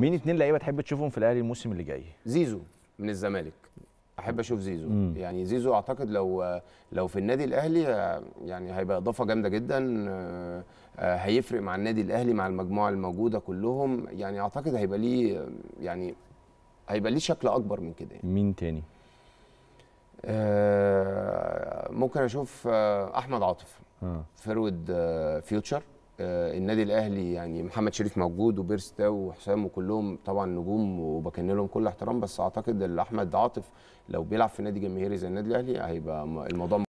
مين اتنين لعيبه تحب تشوفهم في الاهلي الموسم اللي جاي زيزو من الزمالك احب اشوف زيزو مم. يعني زيزو اعتقد لو لو في النادي الاهلي يعني هيبقى اضافه جامده جدا آه، آه، هيفرق مع النادي الاهلي مع المجموعه الموجوده كلهم يعني اعتقد هيبقى ليه يعني هيبقى ليه شكل اكبر من كده يعني. مين تاني آه، ممكن اشوف احمد عاطف فرود فيوتشر آه، النادي الاهلي يعني محمد شريف موجود وبيرستا وحسام وكلهم طبعا نجوم وبكن لهم كل احترام بس اعتقد ان احمد عاطف لو بيلعب في نادي جماهيري زي النادي الاهلي هيبقى الموضوع